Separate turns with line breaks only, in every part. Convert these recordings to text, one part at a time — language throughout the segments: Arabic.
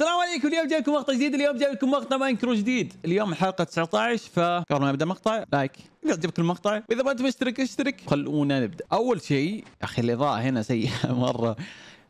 السلام عليكم اليوم جايكم مقطع جديد اليوم جايكم مقطع ماينكرو جديد اليوم حلقه 19 فقبل ما نبدا مقطع لايك اذا عجبك المقطع واذا ما انت مشترك اشترك خلونا نبدا اول شيء اخي الاضاءه هنا سيئه مره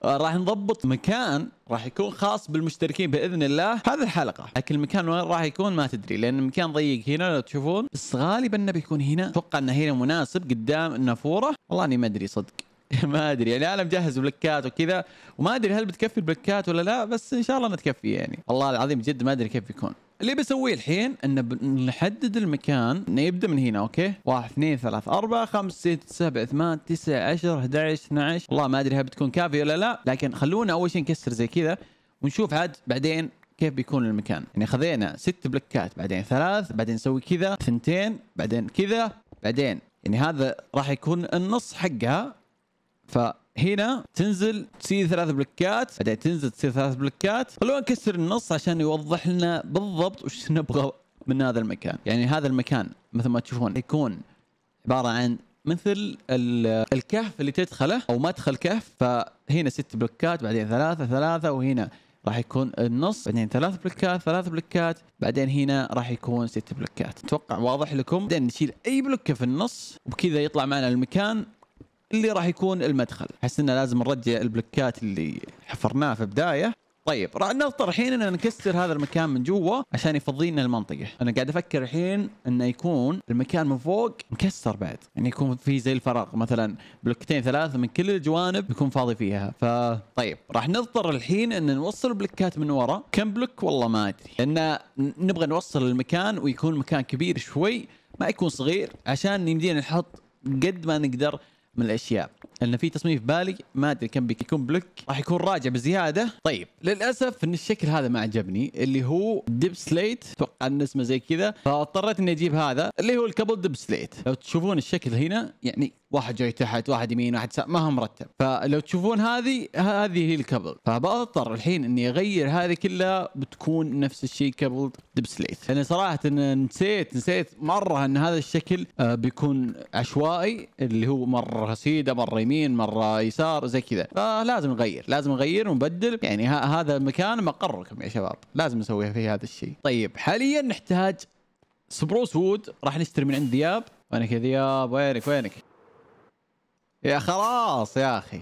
راح نضبط مكان راح يكون خاص بالمشتركين باذن الله هذه الحلقه لكن المكان وين راح يكون ما تدري لان المكان ضيق هنا لو تشوفون بس غالبا بيكون هنا اتوقع انه هنا مناسب قدام النافوره والله اني ما ادري صدق ما ادري يعني انا مجهز بلكات وكذا وما ادري هل بتكفي البلكات ولا لا بس ان شاء الله انها تكفي يعني والله العظيم جد ما ادري كيف يكون اللي بسويه الحين انه نحدد المكان انه يبدا من هنا اوكي 1 2 3 4 5 6 7 8 9 10 11 12 والله ما ادري هل بتكون كافيه ولا لا لكن خلونا اول شيء نكسر زي كذا ونشوف عاد بعدين كيف بيكون المكان يعني خذينا ست بلكات بعدين ثلاث بعدين نسوي كذا ثنتين بعدين كذا بعدين يعني هذا راح يكون النص حقها فهنا تنزل تصير ثلاث بلوكات بعدين تنزل تصير ثلاث بلوكات خلونا نكسر النص عشان يوضح لنا بالضبط وش نبغى من هذا المكان يعني هذا المكان مثل ما تشوفون يكون عباره عن مثل الكهف اللي تدخله او مدخل كهف فهنا ست بلوكات بعدين ثلاثه ثلاثه وهنا راح يكون النص بعدين ثلاث بلوكات ثلاث بلوكات بعدين هنا راح يكون ست بلوكات اتوقع واضح لكم بعدين نشيل اي بلوكه في النص وبكذا يطلع معنا المكان اللي راح يكون المدخل احس انه لازم نرجع البلوكات اللي حفرناها في البدايه طيب راح نضطر الحين ان نكسر هذا المكان من جوا عشان يفضي لنا المنطقه انا قاعد افكر الحين انه يكون المكان من فوق مكسر بعد يعني يكون في زي الفراغ مثلا بلوكتين ثلاثه من كل الجوانب يكون فاضي فيها فطيب راح نضطر الحين ان نوصل بلوكات من ورا كم بلوك والله ما ادري لان نبغى نوصل المكان ويكون مكان كبير شوي ما يكون صغير عشان يمدينا نحط قد ما نقدر من الاشياء ان في تصميم في بالي ما ادري كم بيكون بلوك راح يكون راجع بزياده طيب للاسف ان الشكل هذا ما عجبني اللي هو ديب سليت اتوقع ان اسمه زي كذا فاضطريت اني اجيب هذا اللي هو الكبل ديب سليت لو تشوفون الشكل هنا يعني واحد جاي تحت واحد يمين واحد ما هو مرتب فلو تشوفون هذه هذه هي الكبل فبضطر الحين اني اغير هذه كلها بتكون نفس الشيء كبل دبس ليث لان يعني صراحه إن نسيت نسيت مره ان هذا الشكل آه، بيكون عشوائي اللي هو مره سيده مره يمين مره يسار زي كذا فلازم نغير لازم نغير ونبدل يعني هذا المكان مقركم يا شباب لازم نسويها في هذا الشيء طيب حاليا نحتاج سبروس وود راح نشتري من عند ذياب وينك يا ذياب وينك وينك يا خلاص يا اخي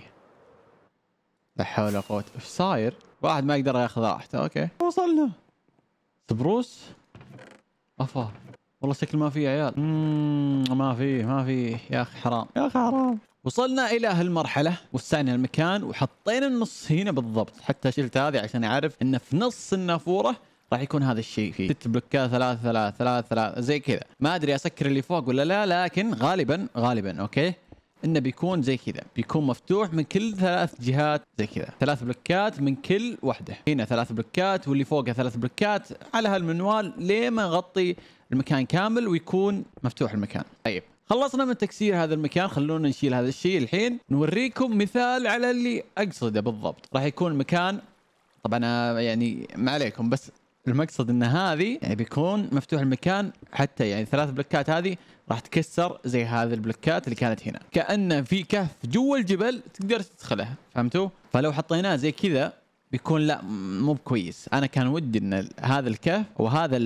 لا حول ولا قوه ايش صاير؟ واحد ما يقدر ياخذ راحته اوكي وصلنا سبروس افا والله شكل ما فيه عيال اممم ما فيه ما فيه يا اخي حرام يا اخي حرام وصلنا الى هالمرحله وسعنا المكان وحطينا النص هنا بالضبط حتى شلت هذه عشان اعرف انه في نص النافوره راح يكون هذا الشيء فيه ست بلوكات ثلاث ثلاث ثلاث ثلاث زي كذا ما ادري اسكر اللي فوق ولا لا لكن غالبا غالبا اوكي انه بيكون زي كذا بيكون مفتوح من كل ثلاث جهات زي كذا ثلاث بلوكات من كل وحده هنا ثلاث بلوكات واللي فوقها ثلاث بلوكات على هالمنوال ليه ما نغطي المكان كامل ويكون مفتوح المكان طيب خلصنا من تكسير هذا المكان خلونا نشيل هذا الشيء الحين نوريكم مثال على اللي اقصده بالضبط راح يكون مكان طبعا يعني ما عليكم بس المقصد ان هذه يعني بيكون مفتوح المكان حتى يعني ثلاث بلوكات هذه راح تكسر زي هذه البلوكات اللي كانت هنا كانه في كهف جوا الجبل تقدر تدخله فهمتوا فلو حطيناه زي كذا بيكون لا مو بكويس انا كان ودي ان هذا الكهف وهذا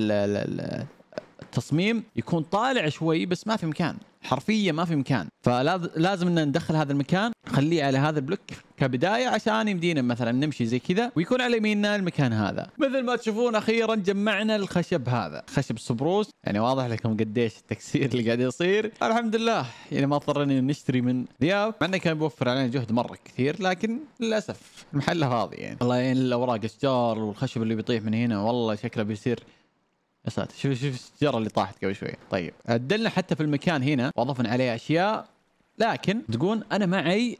التصميم يكون طالع شوي بس ما في مكان حرفيا ما في مكان فلازم ان ندخل هذا المكان نخليه على هذا البلوك كبدايه عشان يمدينا مثلا نمشي زي كذا ويكون على يميننا المكان هذا مثل ما تشوفون اخيرا جمعنا الخشب هذا خشب صبروس يعني واضح لكم قديش التكسير اللي قاعد يصير الحمد لله يعني ما اضطرينا نشتري من ذياب مع انه كان بيوفر علينا جهد مره كثير لكن للاسف المحل فاضي يعني والله يعني الاوراق اشجار والخشب اللي بيطيح من هنا والله شكله بيصير يا ساتر شوف شوف الشجره اللي طاحت قبل شوي طيب عدلنا حتى في المكان هنا واضفنا عليه اشياء لكن تقول انا معي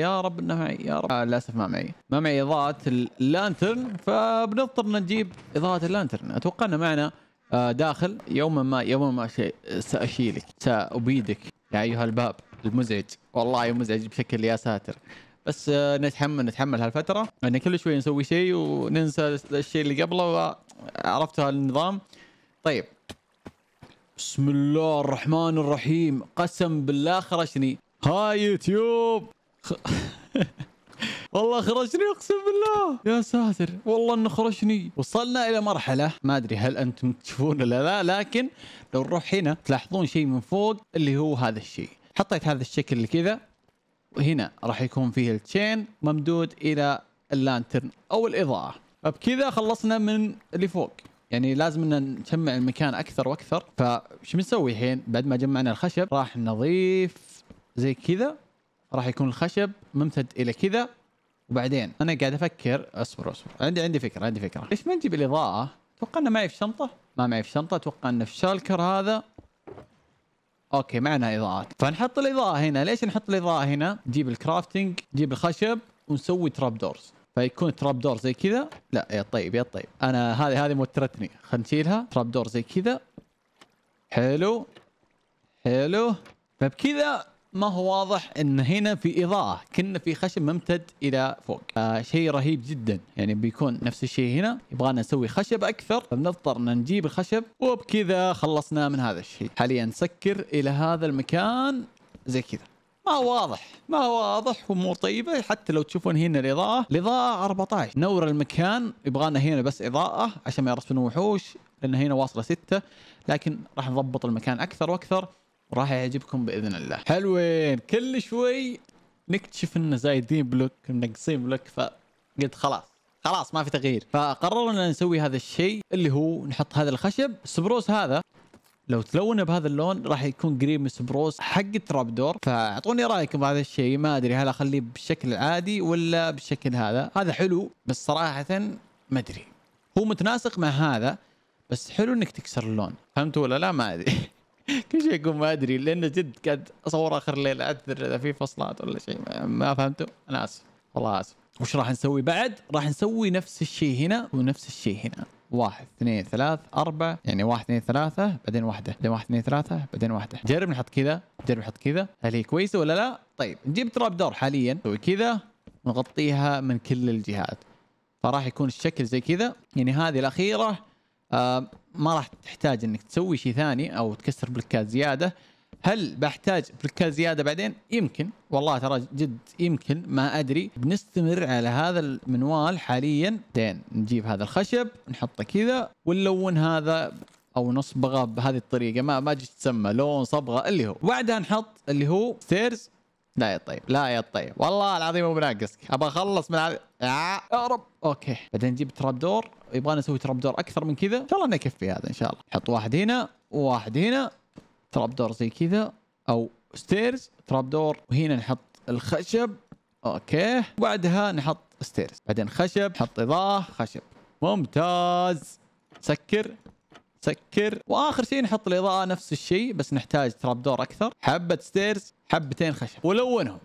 يا رب انه معي يا رب آه، للاسف ما معي ما معي اضاءه اللانترن فبنضطر نجيب اضاءه اللانترن اتوقع انه معنا آه، داخل يوما ما يوما ما شيء ساشيلك سابيدك يا ايها الباب المزعج والله مزعج بشكل يا ساتر بس آه، نتحمل نتحمل هالفتره ان كل شوي نسوي شيء وننسى الشيء اللي قبله عرفتوا هالنظام طيب بسم الله الرحمن الرحيم قسم بالله خرجني هاي يوتيوب خ... والله خرجني اقسم بالله يا ساتر والله انه خرجني وصلنا الى مرحله ما ادري هل انتم تشوفون ولا لا لكن لو نروح هنا تلاحظون شيء من فوق اللي هو هذا الشيء حطيت هذا الشكل اللي كذا وهنا راح يكون فيه التشين ممدود الى اللانترن او الاضاءه بكذا طيب، خلصنا من اللي فوق يعني لازم ان نجمع المكان اكثر واكثر فش بنسوي الحين بعد ما جمعنا الخشب راح نضيف زي كذا راح يكون الخشب ممتد الى كذا وبعدين انا قاعد افكر اصبر اصبر عندي عندي فكره عندي فكره ليش ما نجيب الاضاءه اتوقع انه معي في شنطه ما معي في شنطه اتوقع انه في شالكر هذا اوكي معنا اضاءات فنحط الاضاءه هنا ليش نحط الاضاءه هنا نجيب الكرافتنج نجيب الخشب ونسوي تراب دورز فيكون تراب دور زي كذا لا يا طيب يا طيب انا هذه هذه موترتني خلينا نشيلها تراب دور زي كذا حلو حلو فبكذا ما هو واضح ان هنا في اضاءه كنا في خشب ممتد الى فوق آه شيء رهيب جدا يعني بيكون نفس الشيء هنا يبغانا نسوي خشب اكثر فبنضطر ان نجيب الخشب وبكذا خلصنا من هذا الشيء حاليا نسكر الى هذا المكان زي كذا ما هو واضح ما هو واضح وامور طيبه حتى لو تشوفون هنا الاضاءه الاضاءه 14 نور المكان يبغانا هنا بس اضاءه عشان ما يرسلون وحوش لان هنا واصله 6 لكن راح نضبط المكان اكثر واكثر وراح يعجبكم باذن الله حلوين كل شوي نكتشف ان زايدين بلوك منقصين بلوك فقلت خلاص خلاص ما في تغيير فقررنا نسوي هذا الشيء اللي هو نحط هذا الخشب السبروس هذا لو تلونه بهذا اللون راح يكون قريب من سبروس حق ترابدور فاعطوني رايكم بهذا الشيء ما ادري هل اخليه بالشكل العادي ولا بالشكل هذا هذا حلو بس صراحه ما ادري هو متناسق مع هذا بس حلو انك تكسر اللون فهمت ولا لا ما ادري كل شيء يقول ما ادري لانه جد قاعد اصور اخر ليله اعتذر اذا في فصلات ولا شيء ما فهمته انا اسف والله اسف وش راح نسوي بعد راح نسوي نفس الشيء هنا ونفس الشيء هنا واحد اثنين ثلاث اربع يعني واحد اثنين ثلاثه بعدين واحده بعدين واحد اثنين ثلاثه بعدين واحده جرب نحط كذا جرب نحط كذا هل هي كويسه ولا لا طيب نجيب تراب دور حاليا نسوي كذا نغطيها من كل الجهات فراح يكون الشكل زي كذا يعني هذه الاخيره آه ما راح تحتاج انك تسوي شيء ثاني او تكسر بلوكات زياده هل بحتاج بركات زياده بعدين؟ يمكن والله ترى جد يمكن ما ادري بنستمر على هذا المنوال حاليا دين نجيب هذا الخشب نحطه كذا ونلون هذا او نصبغه بهذه الطريقه ما ما جت تسمى لون صبغه اللي هو وبعدها نحط اللي هو ستيرز لا يا طيب لا يا طيب والله العظيم مو بناقصك ابى اخلص من هذا آه. اهرب اوكي بعدين نجيب تراب دور يبغانا نسوي تراب دور اكثر من كذا ان شاء الله انه يكفي هذا ان شاء الله نحط واحد هنا وواحد هنا تراب دور زي كذا او ستيرز تراب دور وهنا نحط الخشب اوكي وبعدها نحط ستيرز بعدين خشب نحط اضاءه خشب ممتاز سكر سكر واخر شيء نحط الاضاءه نفس الشيء بس نحتاج تراب دور اكثر حبه ستيرز حبتين خشب ولونهم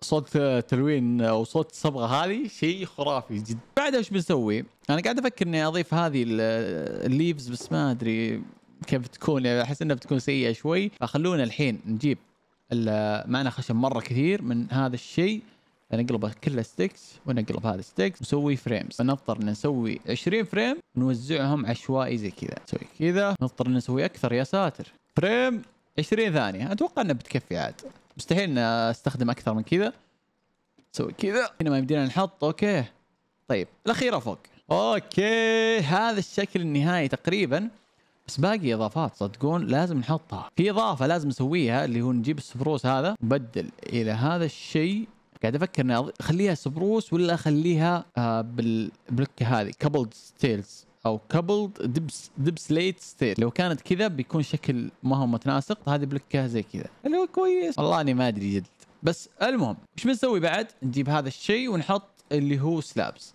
صوت تلوين او صوت الصبغه هذه شيء خرافي جدا بعدها ايش بنسوي انا قاعد افكر اني اضيف هذه الليفز بس ما ادري كيف بتكون يعني احس انها بتكون سيئه شوي فخلونا الحين نجيب معنا خشب مره كثير من هذا الشيء نقلبه كله ستيكس ونقلب هذا ستيكس نسوي فريمز فنضطر نسوي 20 فريم نوزعهم عشوائي زي كذا نسوي كذا نضطر نسوي اكثر يا ساتر فريم 20 ثانيه اتوقع انها بتكفي عاد مستحيل استخدم اكثر من كذا نسوي كذا هنا ما يمدينا نحط اوكي طيب الاخيره فوق اوكي هذا الشكل النهائي تقريبا بس باقي اضافات صدقون لازم نحطها في اضافه لازم نسويها اللي هو نجيب السبروس هذا نبدل الى هذا الشيء قاعد افكر اني اخليها سبروس ولا اخليها آه بالبلوكه هذه كابلد ستيلز او كابلد دبس ليت ستيل لو كانت كذا بيكون شكل ما هو متناسق هذه بلوكه زي كذا اللي هو كويس والله اني ما ادري جد بس المهم ايش بنسوي بعد نجيب هذا الشيء ونحط اللي هو سلابس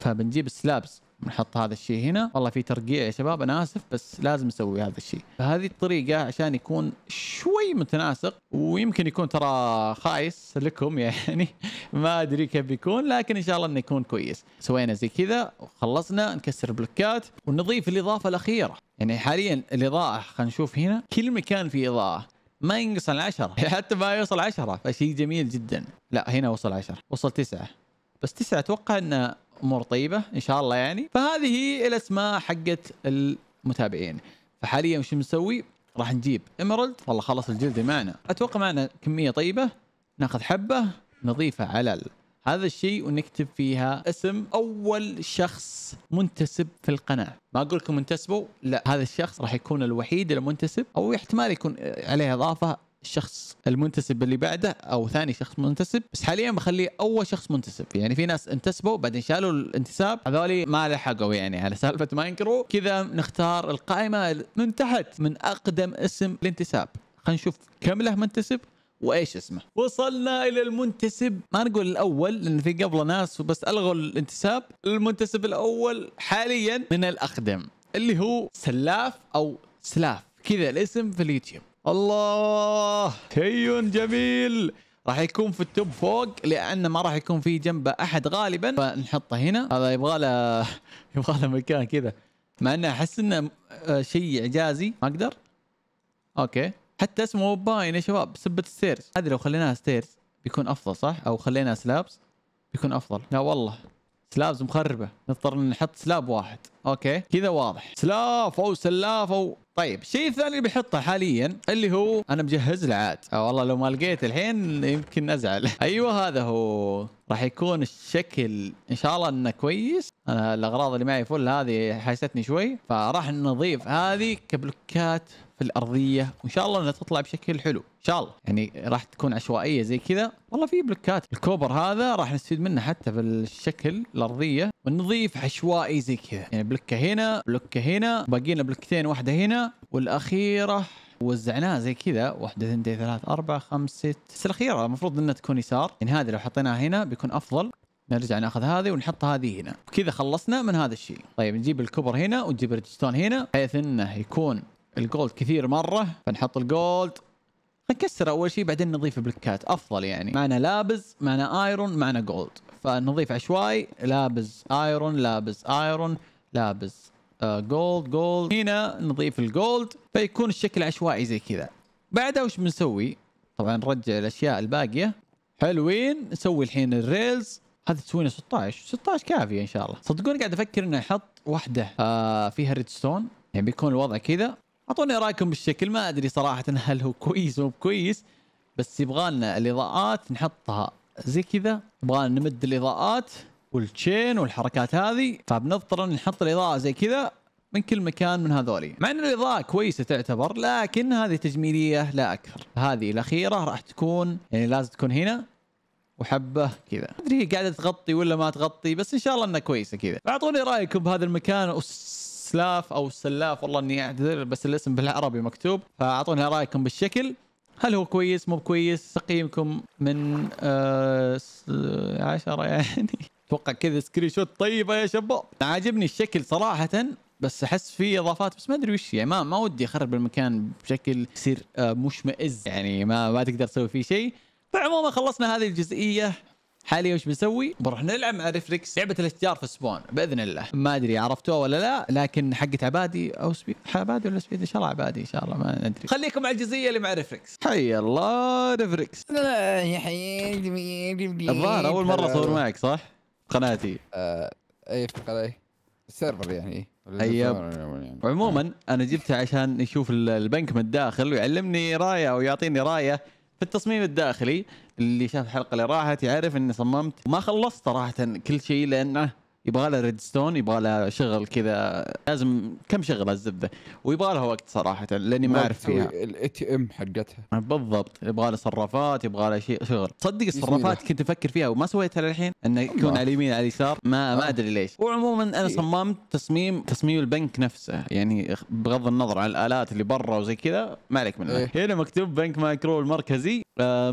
فبنجيب السلابس نحط هذا الشيء هنا والله في ترقيع يا شباب انا اسف بس لازم نسوي هذا الشيء فهذه الطريقه عشان يكون شوي متناسق ويمكن يكون ترى خايس لكم يعني ما ادري كيف بيكون لكن ان شاء الله انه يكون كويس سوينا زي كذا وخلصنا نكسر بلوكات ونضيف الاضافه الاخيره يعني حاليا الاضاءه خلينا نشوف هنا كل مكان فيه اضاءه ما ينقص عن 10 حتى ما يوصل 10 فشيء جميل جدا لا هنا وصل 10 وصل 9 بس 9 اتوقع انه امور طيبه ان شاء الله يعني فهذه هي الاسماء حقت المتابعين فحاليا وش مسوي؟ راح نجيب ايمرالد والله خلص الجلد معنا اتوقع معنا كميه طيبه ناخذ حبه نضيفها على هذا الشيء ونكتب فيها اسم اول شخص منتسب في القناه ما اقول لكم انتسبوا لا هذا الشخص راح يكون الوحيد المنتسب او احتمال يكون عليه اضافه الشخص المنتسب اللي بعده او ثاني شخص منتسب بس حاليا بخليه اول شخص منتسب يعني في ناس انتسبوا بعدين شالوا الانتساب هذول ما لحقوا يعني على سالفه ما ينكروا كذا نختار القائمه من تحت من اقدم اسم الانتساب خلينا نشوف كم له منتسب وايش اسمه وصلنا الى المنتسب ما نقول الاول لان في قبله ناس بس الغوا الانتساب المنتسب الاول حاليا من الاقدم اللي هو سلاف او سلاف كذا الاسم في اليوتيوب الله تيون جميل راح يكون في التوب فوق لانه ما راح يكون في جنبه احد غالبا فنحطه هنا هذا يبغى له يبغى له مكان كذا مع انه احس انه آه، شيء اعجازي ما اقدر اوكي حتى اسمه باين يا شباب سبة ستيرز هذه لو خليناها ستيرز بيكون افضل صح او خليناها سلابس بيكون افضل لا والله سلابز مخربه نضطر نحط سلاب واحد اوكي كذا واضح سلاف او سلاف او طيب الشيء الثاني اللي بحطه حاليا اللي هو انا مجهز العاد عاد والله لو ما لقيت الحين يمكن ازعل ايوه هذا هو راح يكون الشكل ان شاء الله انه كويس انا الاغراض اللي معي فل هذه حاستني شوي فراح نضيف هذه كبلوكات في الارضيه وان شاء الله انها تطلع بشكل حلو ان شاء الله يعني راح تكون عشوائيه زي كذا والله في بلوكات الكوبر هذا راح نستفيد منه حتى في الشكل الارضيه ونضيف عشوائي زي كذا يعني بلوكه هنا بلوكه هنا باقينا بلوكتين واحده هنا والاخيره وزعناها زي كذا واحدة اثنتين ثلاث أربعة خمس ست بس الأخيرة المفروض إنها تكون يسار يعني هذه لو حطيناها هنا بيكون أفضل نرجع ناخذ هذه ونحط هذه هنا وكذا خلصنا من هذا الشيء طيب نجيب الكبر هنا ونجيب الريدستون هنا بحيث إنه يكون الجولد كثير مرة فنحط الجولد نكسر اول شيء بعدين نضيف بلوكات افضل يعني معنا لابز معنا ايرون معنا جولد فنضيف عشوائي لابس ايرون لابس ايرون لابس جولد آه، جولد هنا نضيف الجولد فيكون الشكل عشوائي زي كذا بعدها وش بنسوي طبعا نرجع الاشياء الباقيه حلوين نسوي الحين الريلز هذا تسوينا 16 16 كافيه ان شاء الله صدقوني قاعد افكر اني احط واحده آه فيها ستون يعني بيكون الوضع كذا اعطوني رايكم بالشكل ما ادري صراحه هل هو كويس او كويس بس يبغالنا الاضاءات نحطها زي كذا نبغى نمد الاضاءات والتشين والحركات هذه فبنضطر ان نحط الاضاءه زي كذا من كل مكان من هذولي مع ان الاضاءه كويسه تعتبر لكن هذه تجميليه لا اكثر هذه الاخيره راح تكون يعني لازم تكون هنا وحبه كذا ما ادري هي قاعده تغطي ولا ما تغطي بس ان شاء الله انها كويسه كذا اعطوني رايكم بهذا المكان السلاف او السلاف والله اني اعتذر بس الاسم بالعربي مكتوب فاعطوني رايكم بالشكل هل هو كويس مو كويس تقييمكم من آه عشرة يعني اتوقع كذا سكرين شوت طيبه يا شباب عاجبني الشكل صراحه بس احس في اضافات بس ما ادري وش يعني ما ما ودي اخرب المكان بشكل يصير آه، مشمئز يعني ما ما تقدر تسوي فيه شيء فعموما خلصنا هذه الجزئيه حاليا وش بنسوي؟ بنروح نلعب مع ريفلكس لعبه الاشجار في سبون باذن الله ما ادري عرفتوها ولا لا لكن حقت عبادي او سبيد عبادي ولا سبيد ان شاء الله عبادي ان شاء الله ما ندري خليكم على الجزئيه اللي مع ريفلكس حي الله ريفلكس يا
حي الظاهر اول مره اصور معك
صح؟ قناتي آه اي في قناتي السيرفر يعني ايوه عموما انا جبتها عشان يشوف البنك من الداخل ويعلمني رايه ويعطيني رايه في التصميم الداخلي اللي شاف الحلقه اللي راحت يعرف اني صممت ما خلصت صراحه كل شيء لانه يبغى لها ريد ستون يبغى لها شغل كذا لازم كم شغله الزبده ويبغى لها وقت صراحه لاني ما اعرف فيها الاي تي ام حقتها بالضبط يبغى لها صرافات يبغى لها شيء شغل تصدق الصرافات كنت افكر فيها وما سويتها للحين انه يكون على اليمين على اليسار ما ما آه. ادري ليش وعموما انا إيه. صممت تصميم تصميم البنك نفسه يعني بغض النظر عن الالات اللي برا وزي كذا ما عليك منها إيه. هنا مكتوب بنك مايكرو المركزي آه،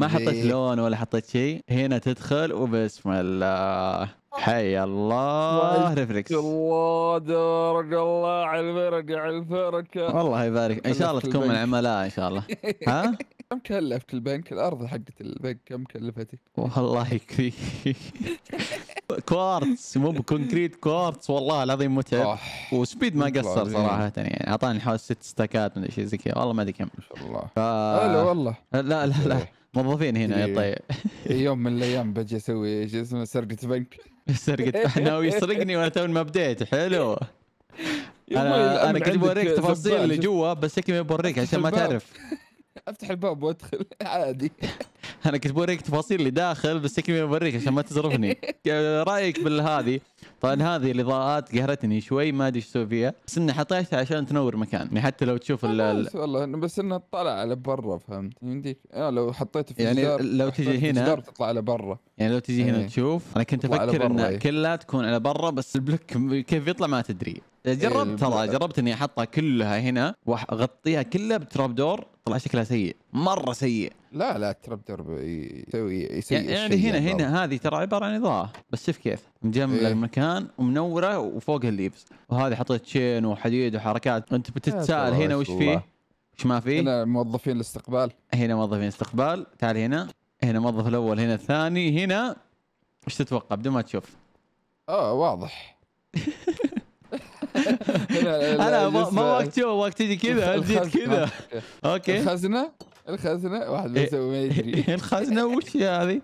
ما حطيت لون ولا حطيت شيء هنا تدخل وبسم الله حي الله ريفلكس
الله دارك الله على الفرق على الفرق والله
يبارك ان شاء الله تكون من العملاء ان شاء الله
ها كم كلفت البنك الارض حقت البنك كم كلفتك
والله يكفي كوارتز مو بكونكريت كوارتز والله العظيم متعب وسبيد ما قصر صراحه يعني اعطاني حوالي ست ستاكات من شيء زي كذا والله ما ادري كم ما شاء الله ف... آه، لا والله لا لا لا إيه.
موظفين هنا يا طيب إيه. يوم من الايام بجي اسوي شو اسمه سرقه بنك سرقت ناوي يسرقني
وانا تو ما بديت حلو انا انا كنت بوريك تفاصيل اللي جوا بس هيك ما بوريك عشان ما تعرف
افتح الباب وادخل عادي
انا كنت بوريك تفاصيل اللي داخل بس تكفي بوريك عشان ما تزرفني رايك بالهذه طبعا هذه الاضاءات قهرتني شوي ما ادري ايش اسوي فيها بس اني حطيتها عشان تنور مكان يعني حتى لو تشوف ال
والله بس انها تطلع على برا فهمت يعني لو حطيته في يعني لو تجي هنا تطلع على برا
يعني لو تجي هنا إيه. تشوف انا كنت افكر ان إيه. كلها تكون على برا بس البلوك كيف يطلع ما تدري إيه، جربت ترى جربت اني احطها كلها هنا واغطيها كلها بتراب دور طلع شكلها سيء مره سيء لا لا دور يسوي يسوي يعني هنا يعني هنا هذه ترى عباره عن اضاءه بس شوف كيف مجمله إيه. المكان ومنوره وفوقها الليبس وهذه حطيت شين وحديد وحركات انت بتتساءل هنا وش فيه وش ما فيه هنا موظفين الاستقبال هنا موظفين الاستقبال تعال هنا هنا الموظف الاول هنا الثاني هنا وش تتوقع بدون ما تشوف
اه واضح
انا ما وقت يجي كذا جيت كذا اوكي الخزنه الخزنه واحد إيه. ما يدري الخزنه وش هذه؟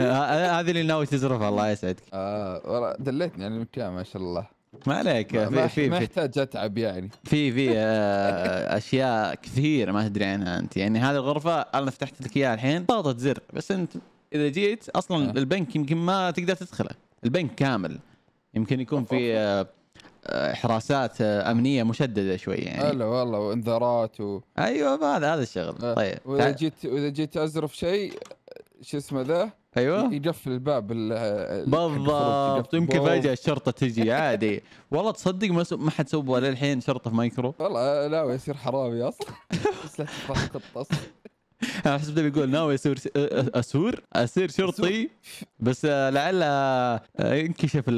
آه، هذه اللي ناوي تزرفها الله يسعدك اه والله دليتني على يعني المكان ما شاء الله ما عليك ما في ما يحتاج اتعب يعني في في آه، اشياء كثير ما تدري عنها انت يعني هذه الغرفه انا فتحت لك اياها الحين ضغطه زر بس انت اذا جيت اصلا آه. البنك يمكن ما تقدر تدخله البنك كامل يمكن يكون في آه، حراسات آه، امنيه مشدده شوي يعني هلا والله وانذارات و... ايوه هذا هذا الشغل أه. طيب واذا
جيت واذا جيت ازرف شيء شو اسمه ذا
ايوه يقفل الباب بالضبط يمكن فجاه الشرطه تجي عادي والله تصدق ما, ما حد سوى للحين شرطه في مايكرو والله
لا يصير حرامي اصلا بس لا اصلا
انا حسبته بيقول ناوي اسور اسور اصير شرطي بس لعل انكشف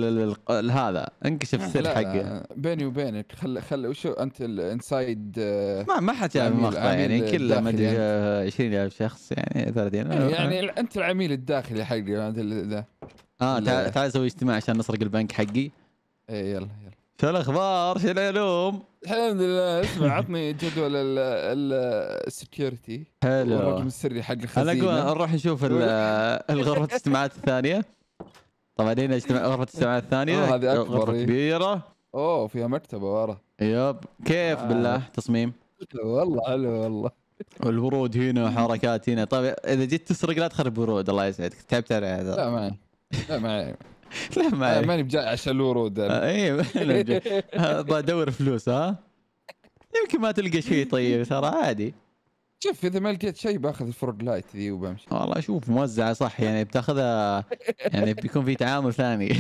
هذا انكشف السر حقه
بيني وبينك خل خل وشو انت الانسايد آه، ما ما حد شاف المقطع يعني كل ما ادري
20000 يعني. آه، شخص يعني 30 إيه، يعني انت العميل الداخلي حقي اه تعال اسوي اجتماع عشان نسرق البنك حقي ايه يلا يلا شو الاخبار؟ شو العلوم؟ الحمد لله اسمع
عطني جدول السكيورتي حلو الرقم السري حق الخزينه انا اقول نروح نشوف الغرفه الاجتماعات
الثانيه طبعا هنا غرفه الاجتماعات الثانيه آه، هذه اكبر غرفه كبيره اوه فيها مكتبه ورا يب كيف آه. بالله تصميم؟ والله حلو والله والورود هنا حركات هنا طيب اذا جيت تسرق لا تخرب ورود الله يسعدك تعبت على هذا لا معي لا معي لا ما آه، ماني بجاي عشان الورود اي بدور فلوس ها
يمكن ما تلقى شيء طيب ترى عادي شوف اذا ما لقيت شيء باخذ الفرود لايت ذي وبمشي
والله شوف موزعه صح يعني بتاخذها يعني بيكون في تعامل ثاني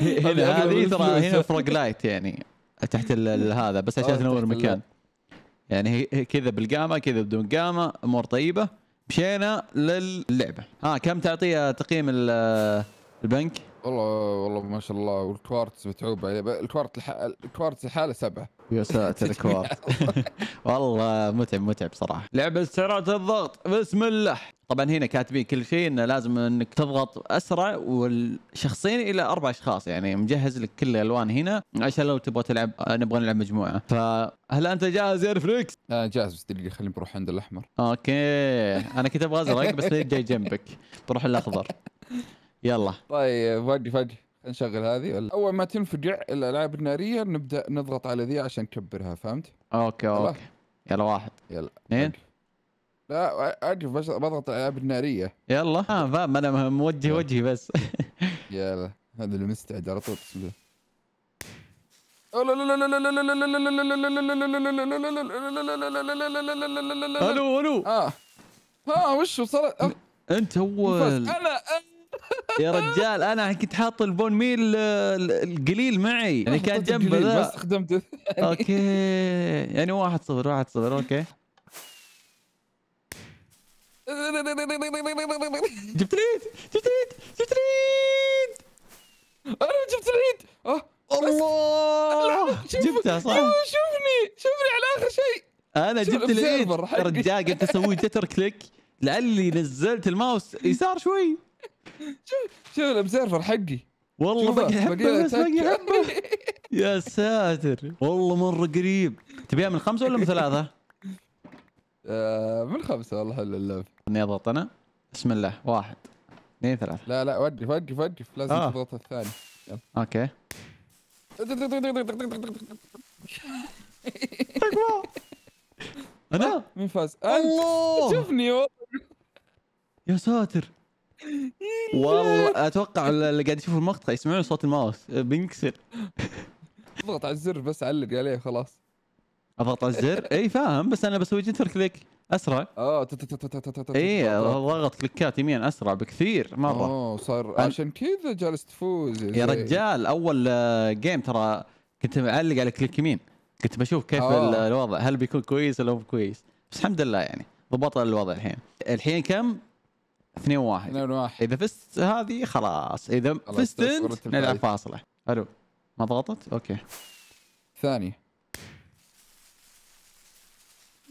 هنا هذه ترى هنا فرق لايت يعني تحت هذا بس عشان آه، تنور المكان يعني كذا بالقامه كذا بدون قامه امور طيبه مشينا للعبه ها آه كم تعطيها تقييم البنك
والله والله ما شاء الله والكوارتز متعوب عليه الكوارتز الكوارتز الحاله سبعه
يا ساتر الكوارت والله متعب متعب صراحه لعبه استعراض الضغط بسم الله طبعا هنا كاتبين كل شيء انه لازم انك تضغط اسرع والشخصين الى اربع اشخاص يعني مجهز لك كل الالوان هنا عشان لو تبغى تلعب آه، نبغى نلعب مجموعه فهل انت جاهز يا رفليكس؟ انا آه، جاهز بس دقيقه خليني بروح عند الاحمر اوكي انا كنت ابغى ازرق بس جاي جنبك بروح الاخضر يلا
طيب وقف وقف نشغل هذه ولا اول ما تنفجع الالعاب الناريه نبدا نضغط على ذي
عشان نكبرها فهمت؟ اوكي اوكي يلا واحد يلا اثنين
لا اقف بس بضغط الالعاب الناريه
يلا ها فاهم انا موجه وجهي بس يلا هذا اللي مستعد على طول بسم
الله الو الو اه
ها وش صار انت اول انا انا يا رجال انا كنت حاط البون ميل القليل معي يعني كان جنبي ذا بس خدمته اوكي يعني واحد صفر واحد صفر اوكي
جبت العيد جبت العيد جبت العيد انا جبت العيد أه، الله
جبتها صح أه،
شوفني شوفني على اخر شيء
انا جبت العيد رجال قلت اسوي جتر كليك لعلي نزلت الماوس يسار شوي شوف شوف حقي والله بقي بقي بقي يا ساتر والله مره قريب تبيها من خمسه ولا من ثلاثه؟
آه، من خمسه والله حلو
اللعب خليني اضغط انا بسم الله واحد اثنين ثلاثه
لا لا وقف وقف وقف لازم آه. تضغط الثاني اوكي انا آه، مين فاز؟ الله شوفني يا ساتر والله
اتوقع اللي قاعد يشوفوا المقطع يسمعون صوت الماوس بينكسر
اضغط على الزر بس علق عليه
خلاص اضغط على الزر اي فاهم بس انا بسوي جنتر كليك اسرع اه اي ضغط كليكات يمين اسرع بكثير مره اوه صار عشان كذا
جالس تفوز يا إيه. رجال
اول جيم آه، ترى كنت معلق على كليك يمين كنت بشوف كيف آه. الوضع هل بيكون كويس ولا مو كويس بس الحمد لله يعني ضبط الوضع الحين الحين كم 2 1 2 1 اذا فزت هذه خلاص اذا فزت انت نلعب فاصله الو ما ضغطت؟ اوكي ثاني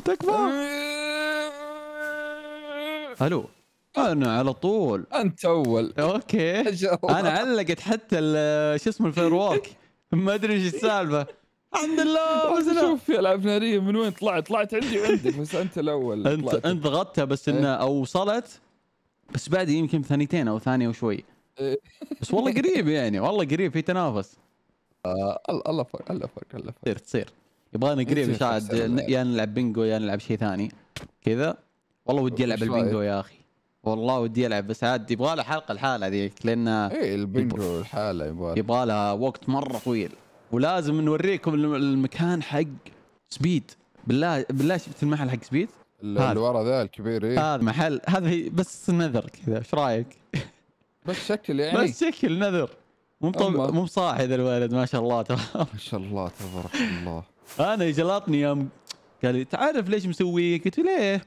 تكفى الو انا على طول انت اول اوكي انا علقت حتى شو اسمه الفير ما ادري ايش السالفه الحمد لله شوف يا العاب ناريه من وين طلعت طلعت عندي وعندك بس انت الاول انت انت ضغطتها بس انها إيه. اوصلت بس بعد يمكن ثانيتين او ثانيه وشوي بس والله قريب يعني والله قريب في تنافس آه، الله الله فرق الله فرق الله فرق تصير تصير يبغانا إيه، قريب يساعد يا نلعب بنجو يا نلعب شيء ثاني كذا والله ودي العب البينجو يا اخي والله ودي العب بس عاد يبغى له حلقه الحالة ذيك لان اي البنجو الحالة يبغى يبغى لها وقت مره طويل ولازم نوريكم المكان حق سبيد بالله بالله شفت المحل حق سبيد اللي ورا ذا الكبير إيه؟ هذا محل هذا بس نذر كذا ايش رايك؟
بس شكل يعني بس
شكل نذر مو مو بصاحي ذا الولد ما شاء الله تبارك ما شاء الله تبارك الله انا جلطني يوم قال لي تعرف ليش مسويه؟ قلت ليه؟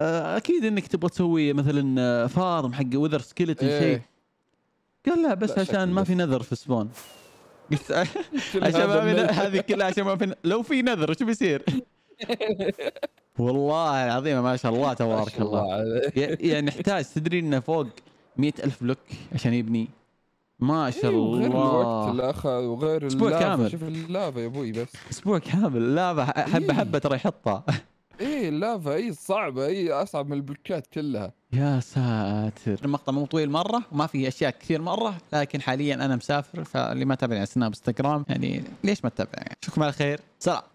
آه، اكيد انك تبغى تسوي مثلا آه، فارم حق وذر سكيلتون إيه. شيء قال لا بس لا عشان ما في نذر في سبون قلت عشان ما في هذه كلها عشان ما في لو في نذر شو بيصير؟ والله العظيم ما شاء الله تبارك الله يعني نحتاج تدري انه فوق مئة ألف بلوك عشان يبني ما إيه، شاء الله وغير الوقت الاخ
وغير اسبوع كامل شوف اللافا يا ابوي بس
اسبوع كامل اللافا حبه إيه. حبه ترى يحطها
ايه اللافا اي صعبه اي
اصعب من البلوكات كلها يا ساتر المقطع مو طويل مره وما في اشياء كثير مره لكن حاليا انا مسافر فاللي ما تابعني على سناب انستغرام يعني ليش ما تتابعني يعني اشوفكم على خير سلام